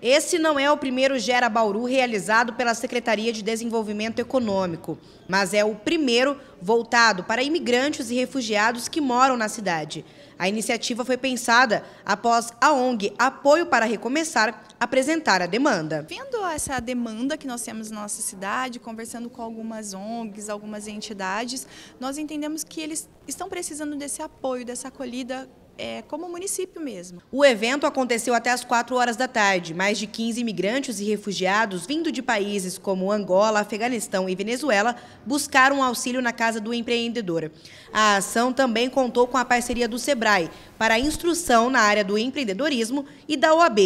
Esse não é o primeiro Gera Bauru realizado pela Secretaria de Desenvolvimento Econômico, mas é o primeiro voltado para imigrantes e refugiados que moram na cidade. A iniciativa foi pensada após a ONG Apoio para Recomeçar apresentar a demanda. Vendo essa demanda que nós temos na nossa cidade, conversando com algumas ONGs, algumas entidades, nós entendemos que eles estão precisando desse apoio, dessa acolhida é, como município mesmo. O evento aconteceu até as 4 horas da tarde. Mais de 15 imigrantes e refugiados vindo de países como Angola, Afeganistão e Venezuela buscaram auxílio na Casa do Empreendedor. A ação também contou com a parceria do SEBRAE para a instrução na área do empreendedorismo e da OAB,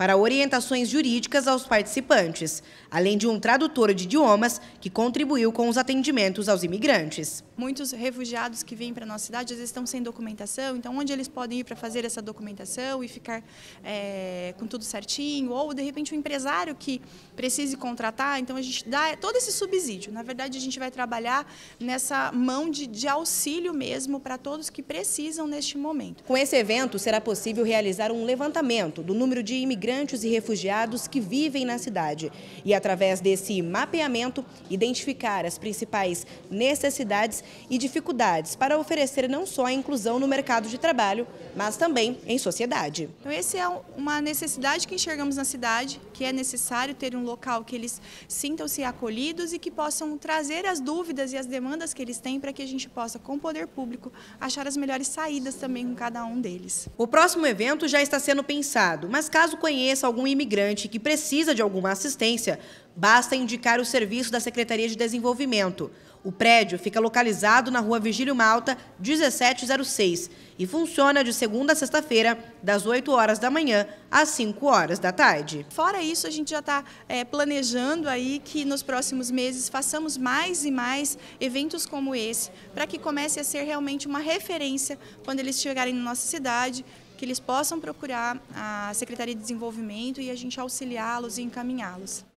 para orientações jurídicas aos participantes, além de um tradutor de idiomas que contribuiu com os atendimentos aos imigrantes. Muitos refugiados que vêm para a nossa cidade, às vezes estão sem documentação, então onde eles podem ir para fazer essa documentação e ficar é, com tudo certinho, ou de repente um empresário que precise contratar, então a gente dá todo esse subsídio. Na verdade, a gente vai trabalhar nessa mão de, de auxílio mesmo para todos que precisam neste momento. Com esse evento, será possível realizar um levantamento do número de imigrantes migrantes e refugiados que vivem na cidade e, através desse mapeamento, identificar as principais necessidades e dificuldades para oferecer não só a inclusão no mercado de trabalho, mas também em sociedade. Então, essa é uma necessidade que enxergamos na cidade, que é necessário ter um local que eles sintam-se acolhidos e que possam trazer as dúvidas e as demandas que eles têm para que a gente possa, com o poder público, achar as melhores saídas também com cada um deles. O próximo evento já está sendo pensado, mas caso conheça conheça algum imigrante que precisa de alguma assistência, basta indicar o serviço da Secretaria de Desenvolvimento. O prédio fica localizado na rua Vigílio Malta, 1706, e funciona de segunda a sexta-feira, das 8 horas da manhã às 5 horas da tarde. Fora isso, a gente já está é, planejando aí que nos próximos meses façamos mais e mais eventos como esse, para que comece a ser realmente uma referência quando eles chegarem na nossa cidade, que eles possam procurar a Secretaria de Desenvolvimento e a gente auxiliá-los e encaminhá-los.